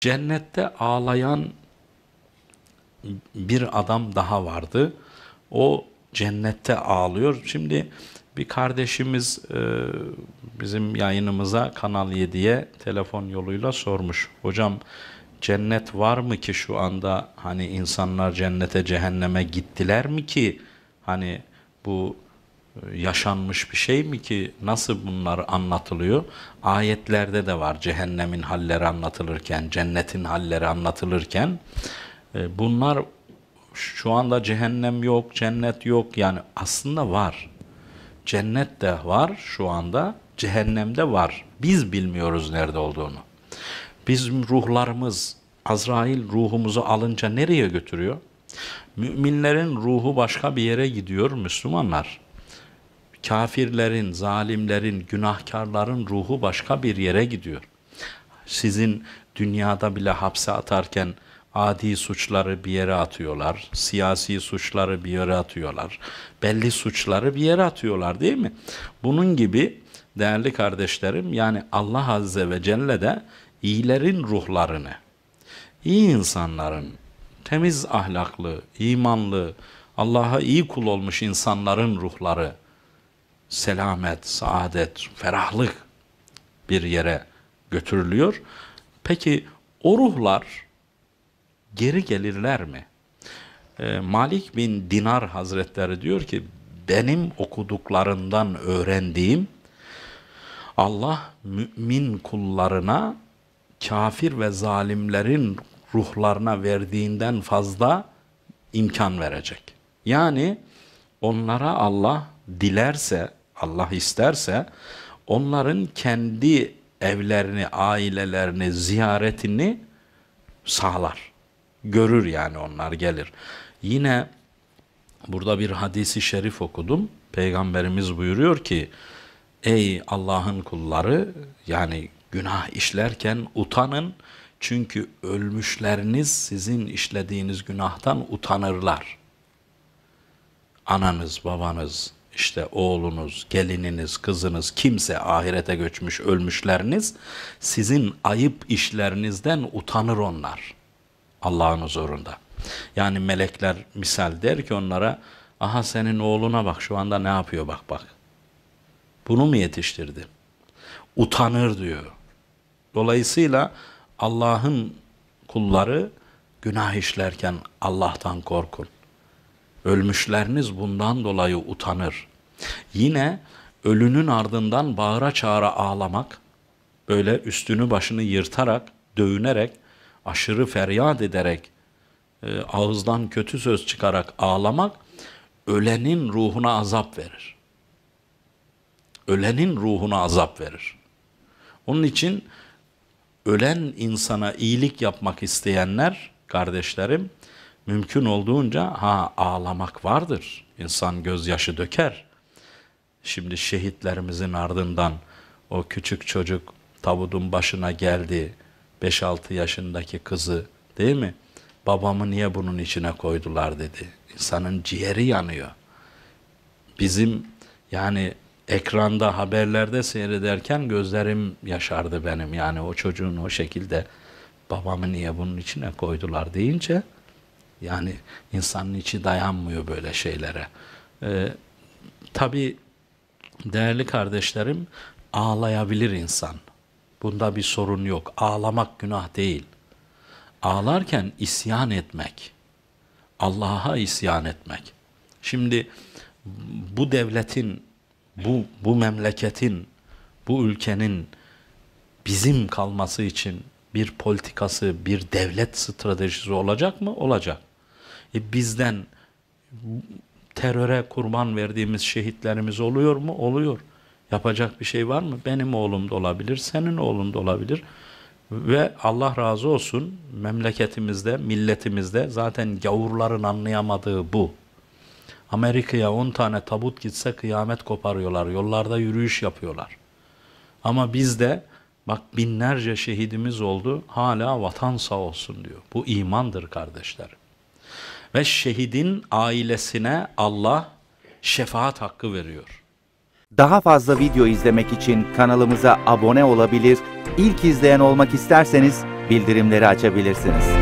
Cennette ağlayan bir adam daha vardı. O cennette ağlıyor. Şimdi bir kardeşimiz e, bizim yayınımıza Kanal 7'ye telefon yoluyla sormuş. Hocam cennet var mı ki şu anda hani insanlar cennete cehenneme gittiler mi ki hani bu yaşanmış bir şey mi ki nasıl bunlar anlatılıyor? Ayetlerde de var cehennemin halleri anlatılırken, cennetin halleri anlatılırken e, bunlar şu anda cehennem yok, cennet yok yani aslında var. Cennet de var şu anda, cehennemde var. Biz bilmiyoruz nerede olduğunu. Bizim ruhlarımız Azrail ruhumuzu alınca nereye götürüyor? Müminlerin ruhu başka bir yere gidiyor Müslümanlar. Kafirlerin, zalimlerin, günahkarların ruhu başka bir yere gidiyor. Sizin dünyada bile hapse atarken adi suçları bir yere atıyorlar, siyasi suçları bir yere atıyorlar, belli suçları bir yere atıyorlar değil mi? Bunun gibi değerli kardeşlerim yani Allah Azze ve Celle de iyilerin ruhlarını, iyi insanların, temiz ahlaklı, imanlı, Allah'a iyi kul olmuş insanların ruhları, selamet, saadet, ferahlık bir yere götürülüyor. Peki o ruhlar geri gelirler mi? Ee, Malik bin Dinar Hazretleri diyor ki benim okuduklarından öğrendiğim Allah mümin kullarına kafir ve zalimlerin ruhlarına verdiğinden fazla imkan verecek. Yani onlara Allah dilerse Allah isterse onların kendi evlerini, ailelerini, ziyaretini sağlar. Görür yani onlar gelir. Yine burada bir hadisi şerif okudum. Peygamberimiz buyuruyor ki ey Allah'ın kulları yani günah işlerken utanın. Çünkü ölmüşleriniz sizin işlediğiniz günahtan utanırlar. Ananız, babanız, işte oğlunuz, gelininiz, kızınız, kimse ahirete göçmüş ölmüşleriniz sizin ayıp işlerinizden utanır onlar. Allah'ın huzurunda. Yani melekler misal der ki onlara aha senin oğluna bak şu anda ne yapıyor bak bak. Bunu mu yetiştirdi? Utanır diyor. Dolayısıyla Allah'ın kulları günah işlerken Allah'tan korkun. Ölmüşleriniz bundan dolayı utanır. Yine ölünün ardından bağıra çağıra ağlamak, böyle üstünü başını yırtarak, dövünerek, aşırı feryat ederek, e, ağızdan kötü söz çıkarak ağlamak, ölenin ruhuna azap verir. Ölenin ruhuna azap verir. Onun için ölen insana iyilik yapmak isteyenler, kardeşlerim, mümkün olduğunca ha ağlamak vardır. İnsan gözyaşı döker. Şimdi şehitlerimizin ardından o küçük çocuk tabudun başına geldi. 5-6 yaşındaki kızı değil mi? Babamı niye bunun içine koydular dedi. İnsanın ciğeri yanıyor. Bizim yani ekranda haberlerde seyrederken gözlerim yaşardı benim. Yani o çocuğun o şekilde babamı niye bunun içine koydular deyince yani insanın içi dayanmıyor böyle şeylere. Ee, tabii değerli kardeşlerim ağlayabilir insan. Bunda bir sorun yok. Ağlamak günah değil. Ağlarken isyan etmek, Allah'a isyan etmek. Şimdi bu devletin, bu, bu memleketin, bu ülkenin bizim kalması için bir politikası, bir devlet stratejisi olacak mı? Olacak. E bizden teröre kurban verdiğimiz şehitlerimiz oluyor mu? Oluyor. Yapacak bir şey var mı? Benim oğlum da olabilir, senin oğlun da olabilir. Ve Allah razı olsun memleketimizde, milletimizde zaten gavurların anlayamadığı bu. Amerika'ya 10 tane tabut gitse kıyamet koparıyorlar. Yollarda yürüyüş yapıyorlar. Ama bizde bak binlerce şehidimiz oldu. Hala vatan sağ olsun diyor. Bu imandır kardeşlerim. Ve şehidin ailesine Allah şefaat hakkı veriyor. Daha fazla video izlemek için kanalımıza abone olabilir, ilk izleyen olmak isterseniz bildirimleri açabilirsiniz.